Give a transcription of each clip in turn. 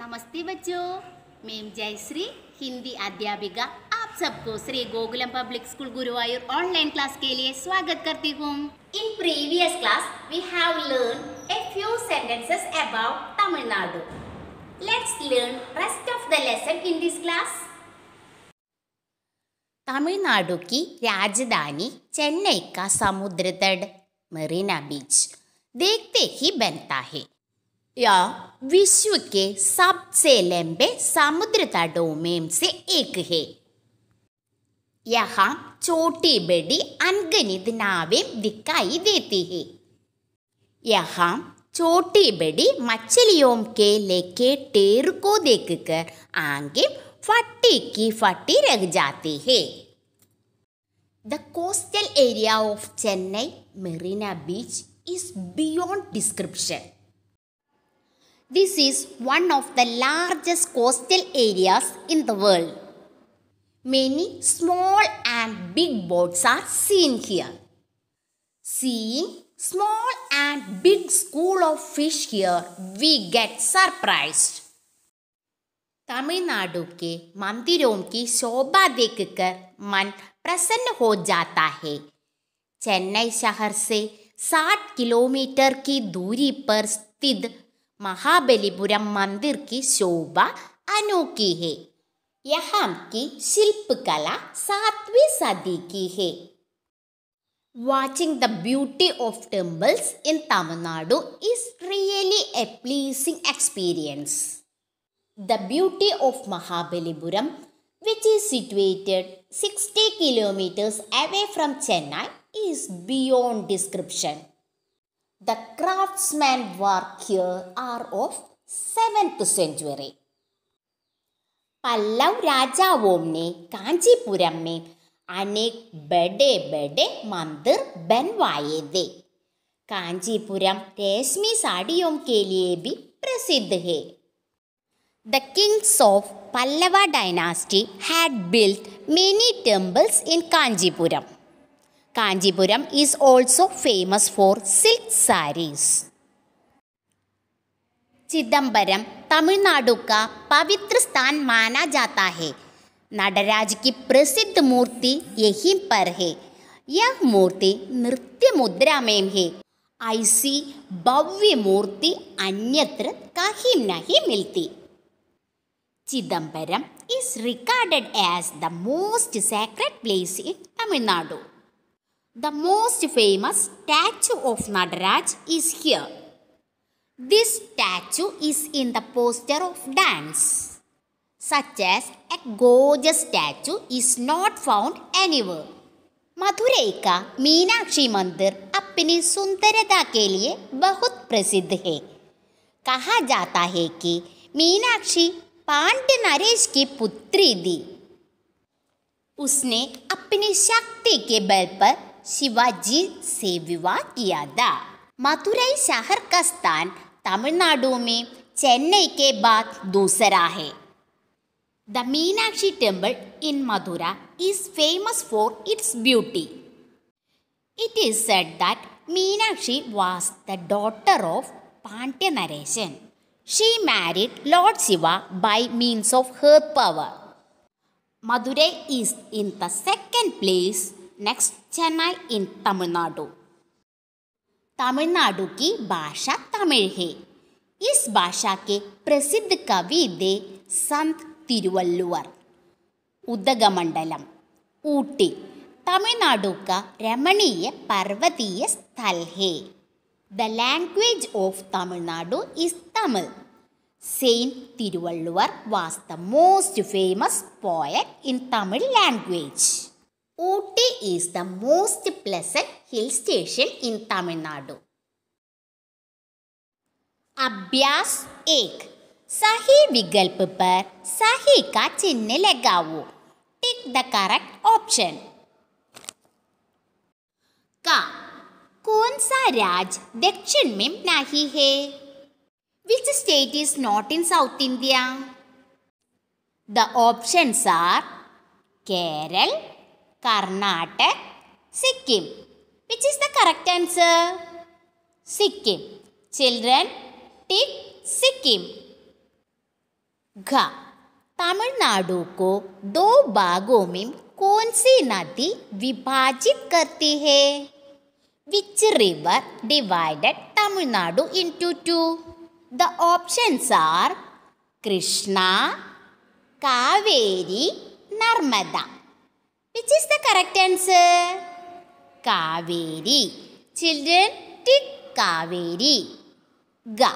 नमस्ते बच्चों मैं जयश्री हिंदी अध्यापिका आप सबको Shri Gokulam public school Guruvayur online class के लिए स्वागत करती हूँ in previous class we have learn a few sentences about Tamil Nadu let's learn rest of the lesson in this class Tamil Nadu की राजधानी चेन्नई का समुद्र तट मरीना बीच देखते ही बनता है या विश्व के सबसे लंबे समुद्र तटों में से एक है यहाँ छोटी बड़ी अनगणित नावें दिखाई देती है यहाँ छोटी बड़ी मछलियों के लेके टेर को देखकर आगे फटी की फटी रह जाती है the coastal area of Chennai Marina beach is beyond description This is one of the largest coastal areas in the world. Many small and big boats are seen here. Seeing small and big school of fish here, we get surprised. Tamil Nadu के मंदिरों की शोभा देखकर मन प्रसन्न हो जाता है चेन्नई शहर से 60 किलोमीटर की दूरी पर स्थित महाबलीपुरम मंदिर की शोभा अनोखी है यहाँ की शिल्प कला सातवीं सदी की है watching the beauty of temples in Tamil Nadu is really a pleasing experience the beauty of Mahabalipuram which is situated sixty kilometers away from Chennai is beyond description The craftsman work here are of 7th century. Pallava राजाओं ने कांचीपुरम में अनेक बड़े बड़े मंदिर बनवाए थे कांचीपुरम रेशमी साड़ियों के लिए भी प्रसिद्ध है The kings of Pallava dynasty had built many temples in Kanjipuram. Kanjipuram is also famous for silk sarees. Chidambaram Tamil Nadu का पवित्र स्थान माना जाता है नटराज की प्रसिद्ध मूर्ति यहीं पर है यह मूर्ति नृत्य मुद्रा में है ऐसी भव्य मूर्ति अन्यत्र कहीं नहीं मिलती Chidambaram is regarded as the most sacred place in Tamil Nadu. The most famous statue of Nataraj is here. This statue is in the poster of dance. Such as a gorgeous statue is not found anywhere. मधुरई का मीनाक्षी मंदिर अपनी सुंदरता के लिए बहुत प्रसिद्ध है कहा जाता है कि मीनाक्षी पांड्य नरेश की पुत्री थी उसने अपनी शक्ति के बल पर शिवाजी से विवाह किया था मथुराई शहर का स्थान तमिलनाडु में चेन्नई के बाद दूसरा है the Meenakshi temple in Mathura is famous for its beauty it is said that Meenakshi was the daughter of Pandya नरेशन she married lord Shiva by means of her power Madurai is in the second place next Chennai in Tamil Nadu Tamil Nadu की भाषा तमिल है इस भाषा के प्रसिद्ध कवि दे संत तिरुवल्लुवर उदगमंडलम ऊटी तमिलनाडु का रमणीय पर्वतीय स्थल है the language of Tamil Nadu is Tamil saint Thiruvalluvar was the most famous poet in Tamil language Ooty is the most pleasant hill station in Tamil Nadu. Abhyas Ek Sahi Vigalp Par Sahi Ka Chinne Legao Tick the correct option. Ka Kaun Sa Raj Dekshin Mim Nahi Hai Which state is not in South India? The options are Kerala Karnataka, Sikkim which is the correct answer? Sikkim. Children, tick Sikkim घ तमिलनाडु को दो भागों में कौन सी नदी विभाजित करती है which river divided Tamil Nadu into two the options are Krishna Kaveri Narmada Which is the correct answer? Kaveri. Children, tick Kaveri. Ga.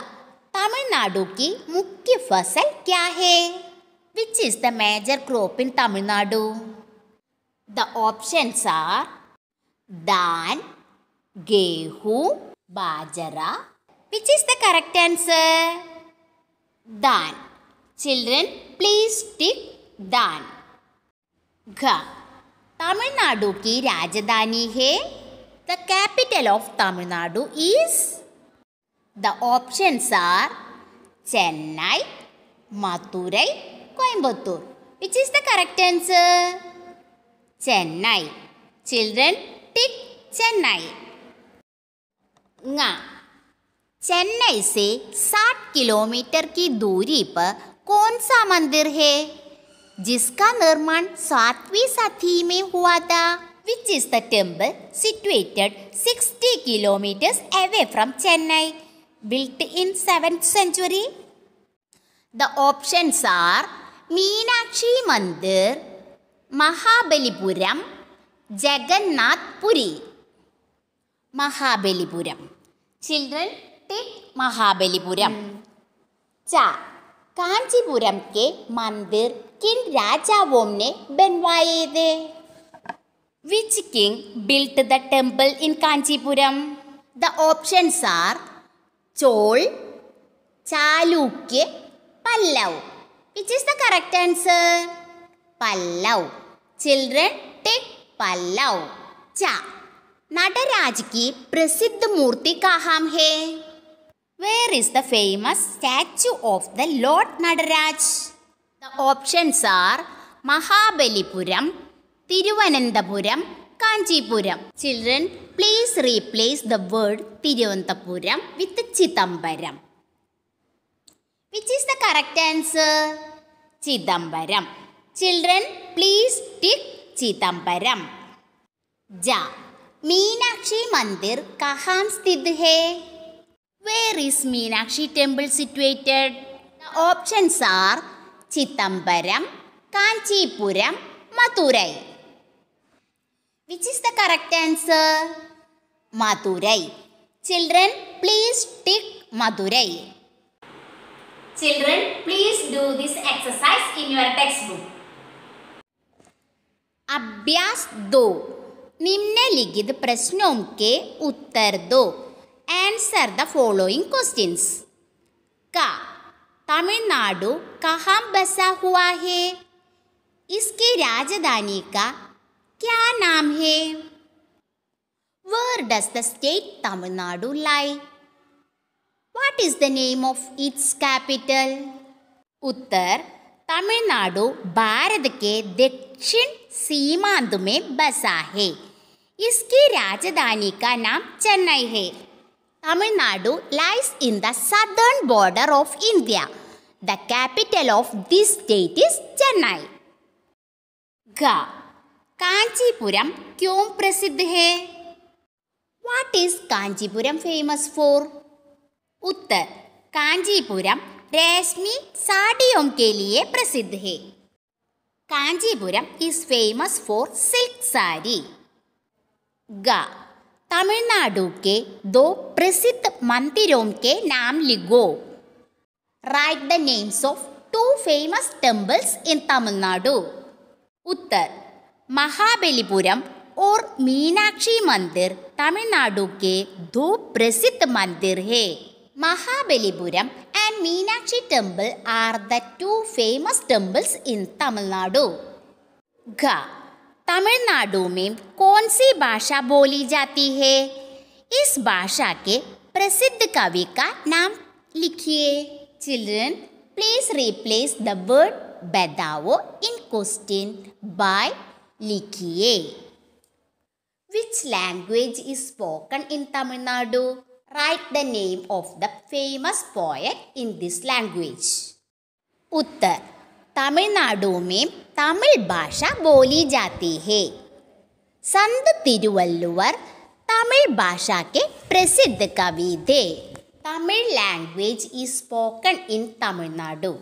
Tamil Nadu ki mukhya fasal kya Which is the major crop in Tamil Nadu? The options are Dan, Gehu, Bajara. Which is the correct answer? Dan. Children, please tick Dan. Ga. Tamil Nadu की राजधानी है the capital of Tamil Nadu is the options are Chennai Madurai Coimbatore which is the correct answer Chennai children tick Chennai Chennai से 60 kilometre की दूरी पर कौन सा मंदिर है जिसका निर्माण सातवीं सदी में हुआ था which is the temple situated 60 kilometres away from Chennai built in seventh century the options are Meenakshi mandir Mahabalipuram Jagannath Puri Mahabalipuram children take Mahabalipuram चा कांचीपुरम के मंदिर किन राजाओं ने बनवाए थे Which king built the temple in Kanchipuram? The options are Chol, Chalukya, Pallav. Which is the correct answer? Pallav. Children, take Pallav. Cha. Nataraj की प्रसिद्ध मूर्ति कहाँ है Where is the famous statue of the Lord Nataraj? The options are Mahabalipuram Thiruvananthapuram Kanchipuram children please replace the word Thiruvananthapuram with Chidambaram which is the correct answer Chidambaram children please tick Chidambaram ജ മീനാക്ഷി മന്ദിർ കഹാം സ്ഥിത് ഹേ where is Meenakshi temple situated options are Chidambaram Kanchipuram Madurai which is the correct answer Madurai children please tick Madurai children please do this exercise in your text book അഭ്യാസ് ദോ निम्नलिखित प्रश्नों കെ ഉത്തർ ദോ ആൻസർ ദ ഫോളോയിങ് ക്വസ്റ്റ്യൻസ് കാ तमिलनाडु कहाँ बसा हुआ है इसकी राजधानी का क्या नाम है Where does the state Tamil Nadu lie? What is the name of its capital? उत्तर तमिलनाडु भारत के दक्षिण सीमांत में बसा है इसकी राजधानी का नाम चेन्नई है Tamil Nadu lies in the southern border of India. The capital of this state is Chennai. Ga. Kanchipuram kyun prasidh hai? What is Kanchipuram famous for? Uttar. Kanchipuram रेशमी साड़ियों के लिए प्रसिद्ध है Kanchipuram is famous for silk saree. गा तमिलनाडु के दो प्रसिद्ध मंदिरों के नाम लिखो write the names of two famous temples in Tamil Nadu उत्तर महाबलीपुरम और मीनाक्षी मंदिर तमिलनाडु के दो प्रसिद्ध मंदिर है Mahabalipuram and Meenakshi temple are the two famous temples in Tamil Nadu घा तमिलनाडु में कौन सी भाषा बोली जाती है इस भाषा के प्रसिद्ध कवि का नाम लिखिए children please replace the word बेदावो इन क्वेश्चन बाय लिखिए which language is spoken in Tamil Nadu write the name of the famous poet in this language उत्तर तमिलनाडु में तमिल भाषा बोली जाती है संत तिरुवल्लुवर तमिल भाषा के प्रसिद्ध कवि थे Tamil language is spoken in Tamil Nadu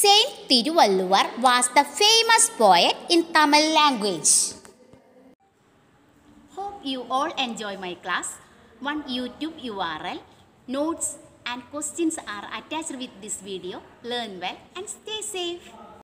saint Thiruvalluvar was the famous poet in Tamil language hope you all enjoy my class on YouTube U R L notes and questions are attached with this video. Learn well and stay safe.